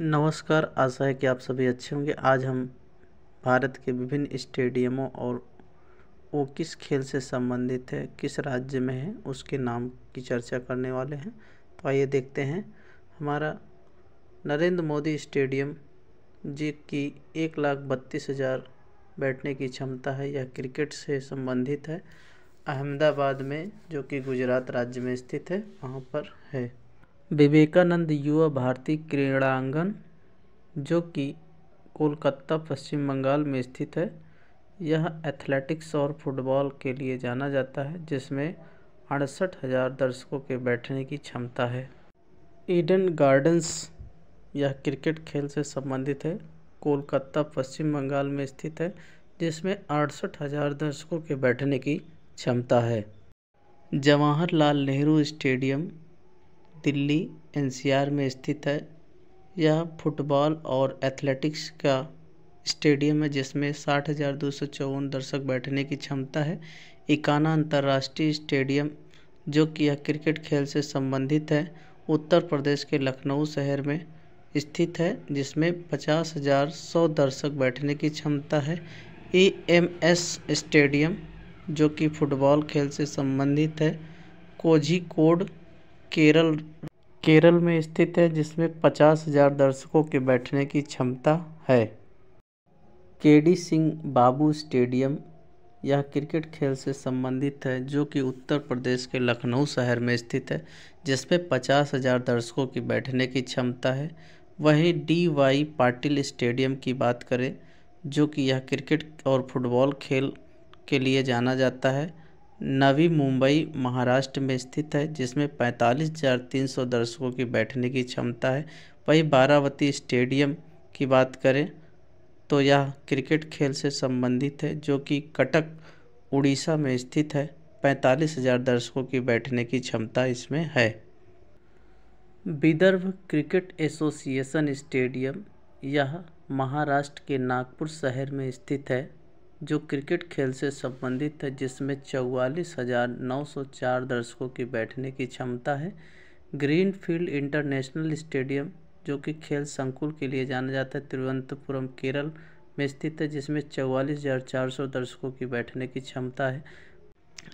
नमस्कार आशा है कि आप सभी अच्छे होंगे आज हम भारत के विभिन्न स्टेडियमों और वो किस खेल से संबंधित है किस राज्य में है उसके नाम की चर्चा करने वाले हैं तो आइए देखते हैं हमारा नरेंद्र मोदी स्टेडियम जी की एक लाख बत्तीस हज़ार बैठने की क्षमता है यह क्रिकेट से संबंधित है अहमदाबाद में जो कि गुजरात राज्य में स्थित है वहाँ पर है विवेकानंद युवा भारती क्रीड़ांगन जो कि कोलकाता पश्चिम बंगाल में स्थित है यह एथलेटिक्स और फुटबॉल के लिए जाना जाता है जिसमें अड़सठ हज़ार दर्शकों के बैठने की क्षमता है ईडन गार्डन्स यह क्रिकेट खेल से संबंधित है कोलकाता पश्चिम बंगाल में स्थित है जिसमें अड़सठ हज़ार दर्शकों के बैठने की क्षमता है जवाहरलाल नेहरू स्टेडियम दिल्ली एनसीआर में स्थित है यह फुटबॉल और एथलेटिक्स का स्टेडियम है जिसमें साठ हज़ार दो सौ चौवन दर्शक बैठने की क्षमता है इकाना अंतर्राष्ट्रीय स्टेडियम जो कि यह क्रिकेट खेल से संबंधित है उत्तर प्रदेश के लखनऊ शहर में स्थित है जिसमें पचास हज़ार सौ दर्शक बैठने की क्षमता है ई एम एस स्टेडियम जो कि फुटबॉल खेल से संबंधित है कोझिकोड केरल केरल में स्थित है जिसमें पचास हज़ार दर्शकों के बैठने की क्षमता है K D Singh Babu stadium यह क्रिकेट खेल से संबंधित है जो कि उत्तर प्रदेश के लखनऊ शहर में स्थित है जिसमें पचास हज़ार दर्शकों की बैठने की क्षमता है वहीं डी वाई पाटिल स्टेडियम की बात करें जो कि यह क्रिकेट और फुटबॉल खेल के लिए जाना जाता है नवी मुंबई महाराष्ट्र में स्थित है जिसमें पैंतालीस हज़ार तीन सौ दर्शकों की बैठने की क्षमता है वहीं बारावती स्टेडियम की बात करें तो यह क्रिकेट खेल से संबंधित है जो कि कटक उड़ीसा में स्थित है पैंतालीस हज़ार दर्शकों की बैठने की क्षमता इसमें है विदर्भ क्रिकेट एसोसिएशन स्टेडियम यह महाराष्ट्र के नागपुर शहर में स्थित है जो क्रिकेट खेल से संबंधित है जिसमें चौवालीस हज़ार नौ सौ चार दर्शकों की बैठने की क्षमता है ग्रीनफील्ड इंटरनेशनल स्टेडियम जो कि खेल संकुल के लिए जाना जाता है तिरुवनंतपुरम केरल में स्थित है जिसमें चौवालीस हज़ार चार सौ दर्शकों की बैठने की क्षमता है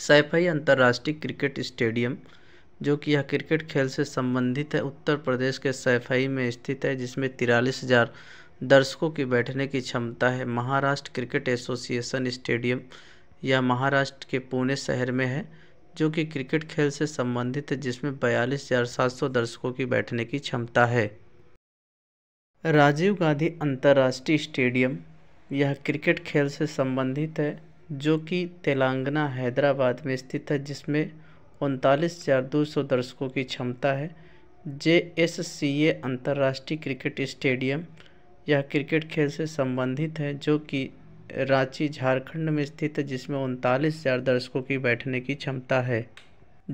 सैफई अंतर्राष्ट्रीय क्रिकेट स्टेडियम जो कि यह क्रिकेट खेल से संबंधित है उत्तर प्रदेश के सैफई में स्थित है जिसमें तिरालीस हज़ार दर्शकों की बैठने की क्षमता है महाराष्ट्र क्रिकेट एसोसिएशन स्टेडियम यह महाराष्ट्र के पुणे शहर में है जो कि क्रिकेट खेल से संबंधित है जिसमें बयालीस हज़ार सात सौ दर्शकों की बैठने की क्षमता है राजीव गांधी अंतर्राष्ट्रीय स्टेडियम यह क्रिकेट खेल से संबंधित है जो कि तेलंगाना हैदराबाद में स्थित है जिसमें उनतालीस हज़ार दो सौ दर्शकों की क्षमता है जे एस सी ए अंतर्राष्ट्रीय क्रिकेट स्टेडियम यह क्रिकेट खेल से संबंधित है जो कि रांची झारखंड में स्थित है जिसमें उनतालीस हज़ार दर्शकों की बैठने की क्षमता है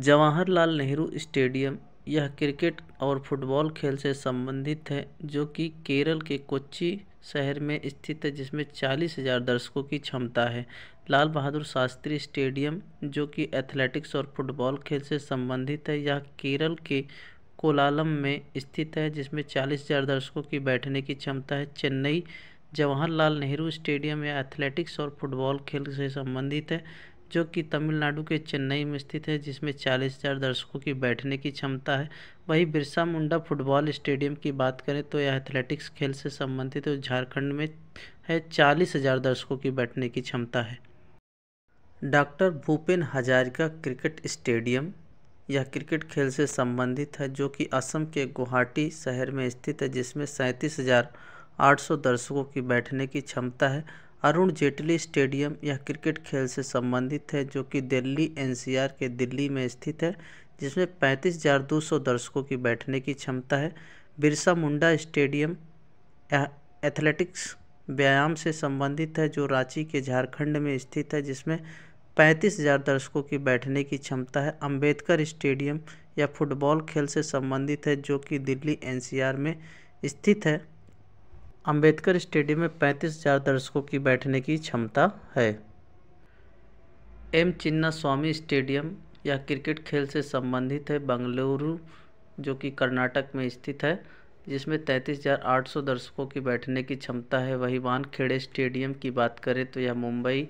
जवाहरलाल नेहरू स्टेडियम यह क्रिकेट और फुटबॉल खेल से संबंधित है जो कि केरल के कोच्चि शहर में स्थित है जिसमें चालीस हज़ार दर्शकों की क्षमता है लाल बहादुर शास्त्री स्टेडियम जो कि एथलेटिक्स और फुटबॉल खेल से संबंधित है यह केरल के कोलालम में स्थित है जिसमें चालीस हज़ार दर्शकों की बैठने की क्षमता है चेन्नई जवाहरलाल नेहरू स्टेडियम या एथलेटिक्स और फुटबॉल खेल से संबंधित है जो कि तमिलनाडु के चेन्नई में स्थित है जिसमें चालीस हज़ार दर्शकों की बैठने की क्षमता है वहीं बिरसा मुंडा फुटबॉल स्टेडियम की बात करें तो यह एथलेटिक्स खेल से संबंधित है झारखंड में है चालीस हज़ार दर्शकों की बैठने की क्षमता है doctor Bhupen Hazarika cricket stadium यह क्रिकेट खेल से संबंधित है जो कि असम के गुवाहाटी शहर में स्थित है जिसमें सैंतीस हज़ार आठ सौ दर्शकों की बैठने की क्षमता है अरुण जेटली स्टेडियम यह क्रिकेट खेल से संबंधित है जो कि दिल्ली एनसीआर के दिल्ली में स्थित है जिसमें पैंतीस हज़ार दो सौ दर्शकों की बैठने की क्षमता है बिरसा मुंडा स्टेडियम एथलेटिक्स व्यायाम से संबंधित है जो रांची के झारखंड में स्थित है जिसमें पैंतीस हज़ार दर्शकों की बैठने की क्षमता है अंबेडकर स्टेडियम या फुटबॉल खेल से संबंधित है जो कि दिल्ली एनसीआर में स्थित है अंबेडकर स्टेडियम में पैंतीस हज़ार दर्शकों की बैठने की क्षमता है एम चिन्ना स्वामी स्टेडियम या क्रिकेट खेल से संबंधित है बंगलुरु जो कि कर्नाटक में स्थित है जिसमें तैंतीस हज़ार आठ सौ दर्शकों की बैठने की क्षमता है वही वानखेड़े स्टेडियम की बात करें तो यह मुंबई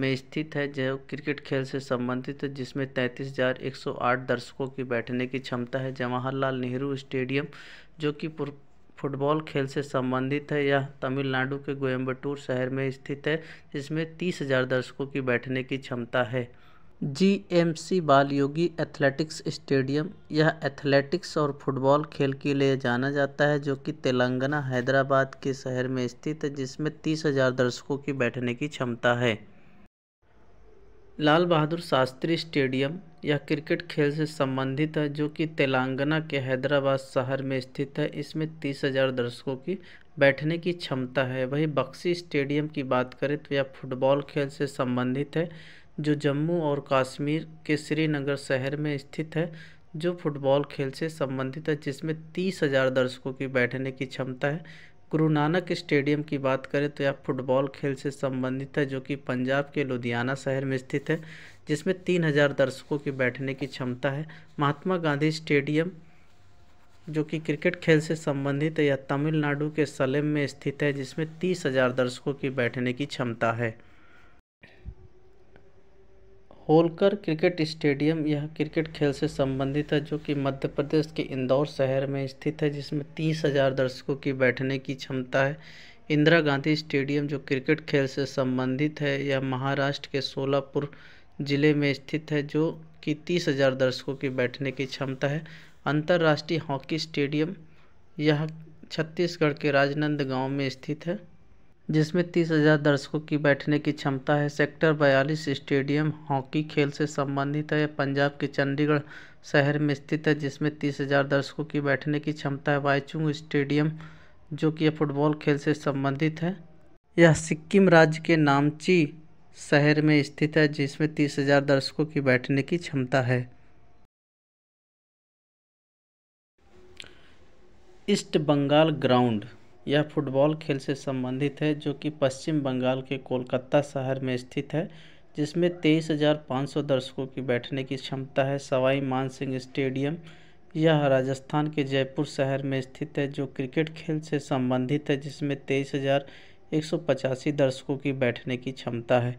में स्थित है जो क्रिकेट खेल से संबंधित है जिसमें तैंतीस हज़ार एक सौ आठ दर्शकों की बैठने की क्षमता है जवाहरलाल नेहरू स्टेडियम जो कि फुटबॉल खेल से संबंधित है यह तमिलनाडु के गोयम्बटूर शहर में स्थित है जिसमें तीस हज़ार दर्शकों की बैठने की क्षमता है जी M C Balayogi athletics stadium यह एथलेटिक्स और फुटबॉल खेल के लिए जाना जाता है जो कि तेलंगाना हैदराबाद के शहर में स्थित है जिसमें तीस हज़ार दर्शकों की बैठने की क्षमता है लाल बहादुर शास्त्री स्टेडियम यह क्रिकेट खेल से संबंधित है जो कि तेलंगाना के हैदराबाद शहर में स्थित है इसमें तीस हज़ार दर्शकों की बैठने की क्षमता है वहीं बक्सी स्टेडियम की बात करें तो यह फुटबॉल खेल से संबंधित है जो जम्मू और कश्मीर के श्रीनगर शहर में स्थित है जो फुटबॉल खेल से संबंधित है जिसमें तीस हज़ार दर्शकों की बैठने की क्षमता है गुरु नानक स्टेडियम की बात करें तो यह फुटबॉल खेल से संबंधित है जो कि पंजाब के लुधियाना शहर में स्थित है जिसमें तीन हजार दर्शकों की बैठने की क्षमता है महात्मा गांधी स्टेडियम जो कि क्रिकेट खेल से संबंधित है यह तमिलनाडु के सलेम में स्थित है जिसमें तीस हजार दर्शकों की बैठने की क्षमता है होलकर क्रिकेट स्टेडियम यह क्रिकेट खेल से संबंधित है जो कि मध्य प्रदेश के इंदौर शहर में स्थित है जिसमें तीस हज़ार दर्शकों की बैठने की क्षमता है इंदिरा गांधी स्टेडियम जो क्रिकेट खेल से संबंधित है यह महाराष्ट्र के सोलापुर ज़िले में स्थित है जो कि तीस हज़ार दर्शकों की बैठने की क्षमता है अंतर्राष्ट्रीय हॉकी स्टेडियम यह छत्तीसगढ़ के राजनंद गाँव में स्थित है जिसमें तीस हजार दर्शकों की बैठने की क्षमता है सेक्टर बयालीस स्टेडियम हॉकी खेल से संबंधित है पंजाब के चंडीगढ़ शहर में स्थित है जिसमें तीस हजार दर्शकों की बैठने की क्षमता है वाईचुंग स्टेडियम जो कि यह फुटबॉल खेल से संबंधित है यह सिक्किम राज्य के नामची शहर में स्थित है जिसमें तीस हजार दर्शकों की बैठने की क्षमता है ईस्ट बंगाल ग्राउंड यह फुटबॉल खेल से संबंधित है जो कि पश्चिम बंगाल के कोलकाता शहर में स्थित है जिसमें तेईस हज़ार पाँच सौ दर्शकों की बैठने की क्षमता है सवाई मानसिंह स्टेडियम यह राजस्थान के जयपुर शहर में स्थित है जो क्रिकेट खेल से संबंधित है जिसमें तेईस हज़ार एक सौ पचासी दर्शकों की बैठने की क्षमता है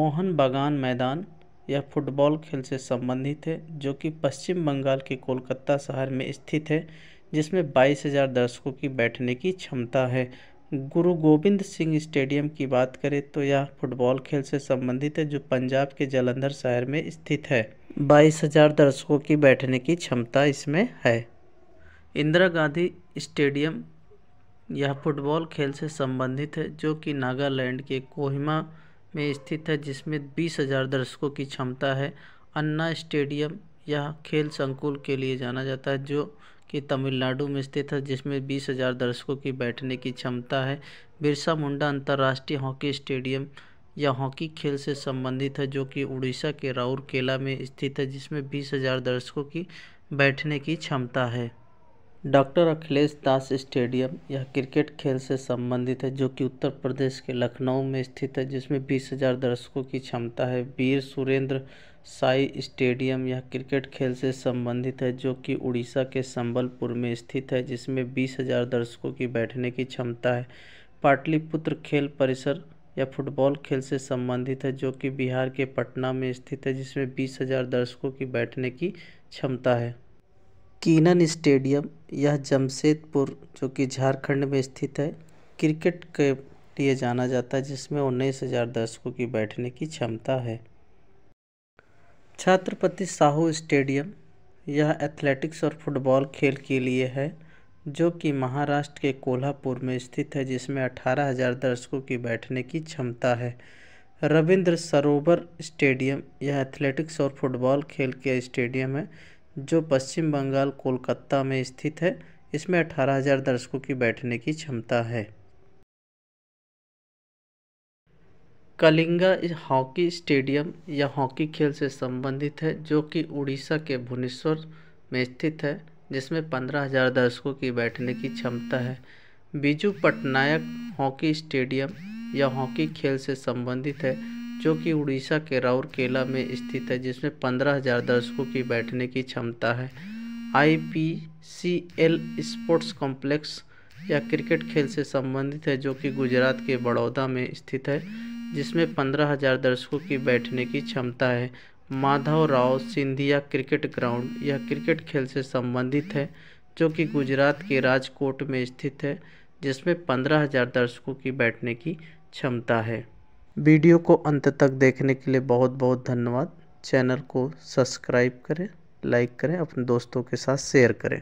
मोहन बागान मैदान यह फुटबॉल खेल से संबंधित है जो कि पश्चिम बंगाल के कोलकाता शहर में स्थित है जिसमें बाईस हज़ार दर्शकों की बैठने की क्षमता है गुरु गोविंद सिंह स्टेडियम की बात करें तो यह फुटबॉल खेल से संबंधित है जो पंजाब के जलंधर शहर में स्थित है बाईस हज़ार दर्शकों की बैठने की क्षमता इसमें है इंदिरा गांधी स्टेडियम यह फुटबॉल खेल से संबंधित है जो कि नागालैंड के कोहिमा में स्थित है जिसमें बीस हज़ार दर्शकों की क्षमता है अन्ना स्टेडियम यह खेल संकुल के लिए जाना जाता है जो कि तमिलनाडु में स्थित है जिसमें बीस हज़ार दर्शकों की बैठने की क्षमता है बिरसा मुंडा अंतर्राष्ट्रीय हॉकी स्टेडियम या हॉकी खेल से संबंधित है जो कि उड़ीसा के राउरकेला में स्थित है जिसमें बीस हज़ार दर्शकों की बैठने की क्षमता है डॉक्टर अखिलेश दास स्टेडियम यह क्रिकेट खेल से संबंधित है जो कि उत्तर प्रदेश के लखनऊ में स्थित है जिसमें बीस हज़ार दर्शकों की क्षमता है वीर सुरेंद्र साई स्टेडियम यह क्रिकेट खेल से संबंधित है जो कि उड़ीसा के संबलपुर में स्थित है जिसमें बीस हज़ार दर्शकों की बैठने की क्षमता है पाटलिपुत्र खेल परिसर यह फुटबॉल खेल से संबंधित है जो कि बिहार के पटना में स्थित है जिसमें बीस हज़ार दर्शकों की बैठने की क्षमता है कीनन स्टेडियम यह जमशेदपुर जो कि झारखंड में स्थित है क्रिकेट के लिए जाना जाता है जिसमें उन्नीस हज़ार दर्शकों की बैठने की क्षमता है छत्रपति साहू स्टेडियम यह एथलेटिक्स और फुटबॉल खेल के लिए है जो कि महाराष्ट्र के कोल्हापुर में स्थित है जिसमें अठारह हज़ार दर्शकों की बैठने की क्षमता है रविंद्र सरोवर स्टेडियम यह एथलेटिक्स और फुटबॉल खेल के स्टेडियम है जो पश्चिम बंगाल कोलकाता में स्थित है इसमें अठारह हज़ार दर्शकों की बैठने की क्षमता है कलिंगा हॉकी स्टेडियम या हॉकी खेल से संबंधित है जो कि उड़ीसा के भुवनेश्वर में स्थित है जिसमें पंद्रह हज़ार दर्शकों की बैठने की क्षमता है बीजू पटनायक हॉकी स्टेडियम या हॉकी खेल से संबंधित है जो कि उड़ीसा के राउरकेला में स्थित है जिसमें पंद्रह हज़ार दर्शकों की बैठने की क्षमता है I P C L sports complex या क्रिकेट खेल से संबंधित है जो कि गुजरात के बड़ौदा में स्थित है जिसमें पंद्रह हज़ार दर्शकों की बैठने की क्षमता है माधव राव सिंधिया क्रिकेट ग्राउंड यह क्रिकेट खेल से संबंधित है जो कि गुजरात के राजकोट में स्थित है जिसमें पंद्रह हज़ार दर्शकों की बैठने की क्षमता है वीडियो को अंत तक देखने के लिए बहुत बहुत धन्यवाद चैनल को सब्सक्राइब करें लाइक करें अपने दोस्तों के साथ शेयर करें